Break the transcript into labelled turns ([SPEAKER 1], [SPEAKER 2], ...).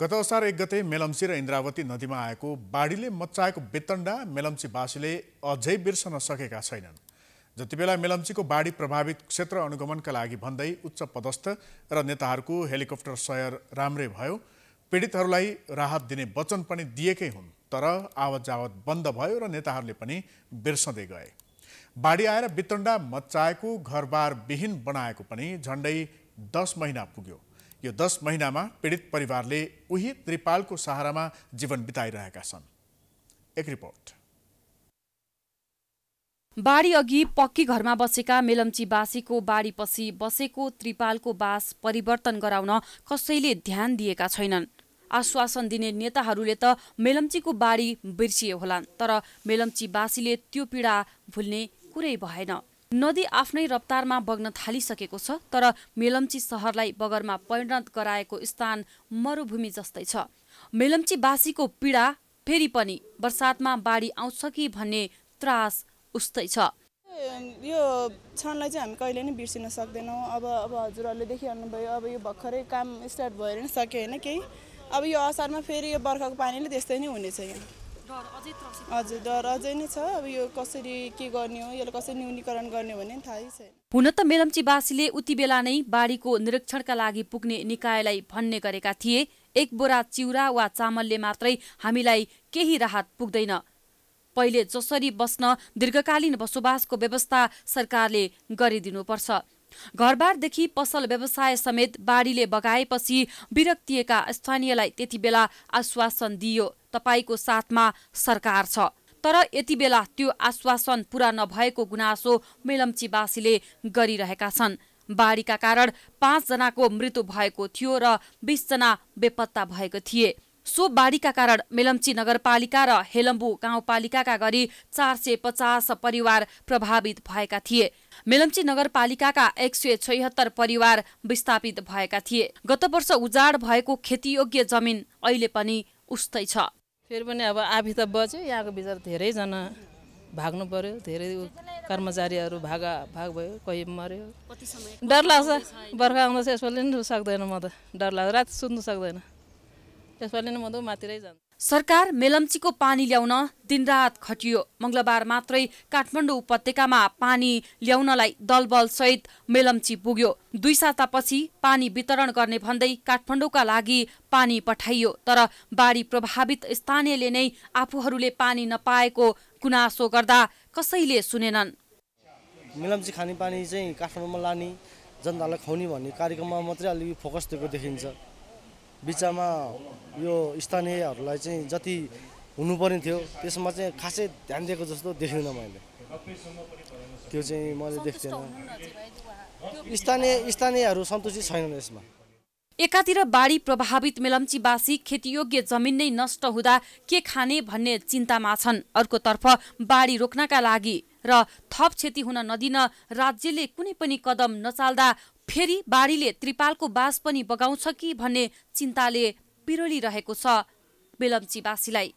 [SPEAKER 1] गत असार एक गते मेलम्ची र इन्द्रावती नदीमा आएको बाढीले मच्चाएको बेतन्डा मेलम्चीवासीले अझै बिर्सन सकेका छैनन् जति बेला मेलम्चीको बाढी प्रभावित क्षेत्र अनुगमनका लागि भन्दै उच्च पदस्थ र नेताहरूको हेलिकप्टर सयर राम्रै भयो पीडितहरूलाई राहत दिने वचन पनि दिएकै हुन् तर आवत जावत बन्द भयो र नेताहरूले पनि बिर्सँदै गए बाढी आएर बितण्डा मच्चाएको घरबार विहीन बनाएको पनि झन्डै दस महिना पुग्यो यो दस महिनामा पीडित परिवारले उही त्रिपालको सहारामा जीवन बिताइरहेका छन् एक रिपोर्ट
[SPEAKER 2] बाढी अघि पक्की घरमा बसेका मेलम्चीवासीको बाढीपछि बसेको त्रिपालको बास परिवर्तन गराउन कसैले ध्यान दिएका छैनन् आश्वासन दिने नेताहरूले त मेलम्चीको बाढी बिर्सिए होलान् तर मेलम्चीवासीले त्यो पीडा भुल्ने कुरै भएन नदी आफ्नै रफ्तारमा बग्न थालिसकेको छ तर मेलम्ची सहरलाई बगरमा परिणत गराएको स्थान मरूभूमि जस्तै छ मेलम्चीवासीको पीडा फेरि पनि बर्सातमा बाढी आउँछ कि भन्ने त्रास उस्तै छ
[SPEAKER 3] यो क्षणलाई चाहिँ हामी कहिले नै बिर्सिन सक्दैनौँ अब अब हजुरहरूले देखिहाल्नुभयो अब यो भर्खरै काम स्टार्ट भएर नै सक्यो होइन केही अब यो असारमा फेरि यो बर्खाको पानीले त्यस्तै नै हुनेछ यहाँ
[SPEAKER 2] हजुर
[SPEAKER 3] अझै छ अब यो कसरी के गर्ने हो यसलाई कसरी न्यूनीकरण गर्ने थाहै छैन
[SPEAKER 2] हुन त मेलम्चीवासीले उति बेला नै बाढीको निरीक्षणका लागि पुग्ने निकायलाई भन्ने गरेका थिए एक बोरा चिउरा वा चामलले मात्रै हामीलाई केही राहत पुग्दैन पहिले जसरी बस्न दीर्घकालीन बसोबासको व्यवस्था सरकारले गरिदिनुपर्छ घरबारदेखि पसल व्यवसाय समेत बाढीले बगाएपछि विरक्तिएका स्थानीयलाई त्यति बेला आश्वासन दियो तपाईँको साथमा सरकार छ तर यति बेला त्यो आश्वासन पूरा नभएको गुनासो मेलम्चीवासीले गरिरहेका छन् बाढीका कारण पाँचजनाको मृत्यु भएको थियो र बिसजना बेपत्ता भएको थिए सो बाढीका कारण मेलम्ची नगरपालिका र हेलम्बु गाउँपालिकाका गरी चार सय पचास परिवार प्रभावित भएका थिए मेलम्ची नगरपालिकाका एक सय छैहत्तर परिवार विस्थापित भएका थिए गत वर्ष उजाड भएको खेतीयोग्य
[SPEAKER 3] जमिन अहिले पनि उस्तै छ फेरि पनि अब आफै त बच्यो यहाँको बिचरा धेरैजना भाग्नु पर्यो धेरै कर्मचारीहरू भागा भाग भयो कोही मऱ्यो डर लाग्छ बर्खा आउँदा चाहिँ यसपालि नि सक्दैन म त डर लाग्छ राति सुत्नु सक्दैन यसपालि नि म त माथि जान्छु सरकार मेलम्चीको पानी ल्याउन दिनरात
[SPEAKER 2] खटियो मङ्गलबार मात्रै काठमाडौँ उपत्यकामा पानी ल्याउनलाई दलबलसहित मेलम्ची पुग्यो दुई सातापछि पानी वितरण गर्ने भन्दै काठमाडौँका लागि पानी पठाइयो तर बाढी प्रभावित स्थानीयले नै आफूहरूले पानी नपाएको गुनासो गर्दा कसैले सुनेनन् मेलम्ची खाने पानी चाहिँ काठमाडौँमा लाने जनतालाई खुवाउने भन्ने कार्यक्रममा मात्रै अलिक फोकस दिएको देखिन्छ बिचमा यो स्थानीयहरूलाई चाहिँ जति हुनुपर्ने थियो त्यसमा चाहिँ खासै ध्यान दिएको जस्तो देखिनँ मैले त्यो चाहिँ मैले देख्दैन स्थानीय स्थानीयहरू सन्तुष्टि छैनन् यसमा एकातिर बाढी प्रभावित मेलम्चीवासी खेतीयोग्य जमिन नै नष्ट हुँदा के खाने भन्ने चिन्तामा छन् अर्कोतर्फ बाढी रोक्नका लागि र थप क्षति हुन नदिन राज्यले कुनै पनि कदम नचाल्दा फेरि बाढीले त्रिपालको बास पनि बगाउँछ कि भन्ने चिन्ताले पिरोलिरहेको छ बेलम्चीवासीलाई